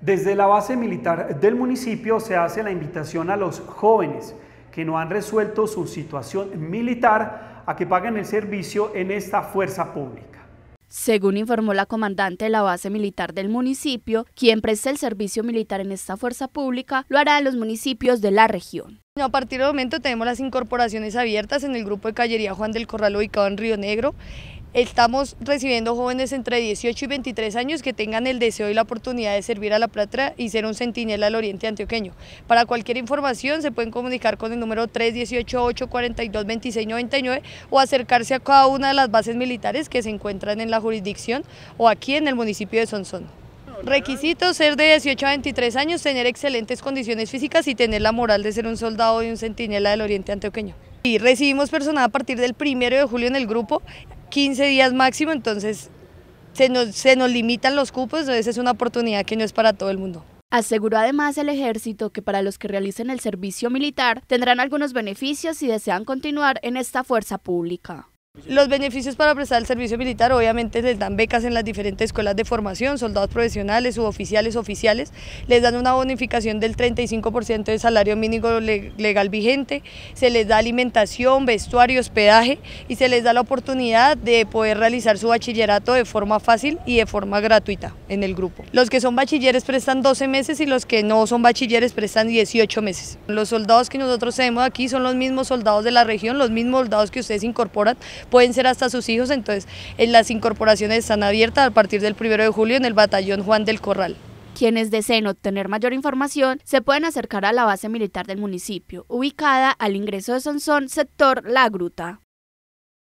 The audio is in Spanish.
Desde la base militar del municipio se hace la invitación a los jóvenes que no han resuelto su situación militar a que paguen el servicio en esta fuerza pública. Según informó la comandante de la base militar del municipio, quien presta el servicio militar en esta fuerza pública lo hará en los municipios de la región. A partir del momento tenemos las incorporaciones abiertas en el grupo de Callería Juan del Corral ubicado en Río Negro. Estamos recibiendo jóvenes entre 18 y 23 años que tengan el deseo y la oportunidad de servir a la plata y ser un centinela del oriente antioqueño. Para cualquier información se pueden comunicar con el número 318-842-2699 o acercarse a cada una de las bases militares que se encuentran en la jurisdicción o aquí en el municipio de Sonsón. Requisitos, ser de 18 a 23 años, tener excelentes condiciones físicas y tener la moral de ser un soldado y un centinela del oriente antioqueño. Y recibimos personal a partir del 1 de julio en el grupo 15 días máximo, entonces se nos, se nos limitan los cupos, entonces es una oportunidad que no es para todo el mundo. Aseguró además el ejército que para los que realicen el servicio militar tendrán algunos beneficios si desean continuar en esta fuerza pública. Los beneficios para prestar el servicio militar obviamente les dan becas en las diferentes escuelas de formación, soldados profesionales, suboficiales, oficiales, les dan una bonificación del 35% del salario mínimo legal vigente, se les da alimentación, vestuario, hospedaje y se les da la oportunidad de poder realizar su bachillerato de forma fácil y de forma gratuita en el grupo. Los que son bachilleres prestan 12 meses y los que no son bachilleres prestan 18 meses. Los soldados que nosotros tenemos aquí son los mismos soldados de la región, los mismos soldados que ustedes incorporan pueden ser hasta sus hijos, entonces eh, las incorporaciones están abiertas a partir del 1 de julio en el batallón Juan del Corral. Quienes deseen obtener mayor información se pueden acercar a la base militar del municipio, ubicada al ingreso de Sonsón, sector La Gruta.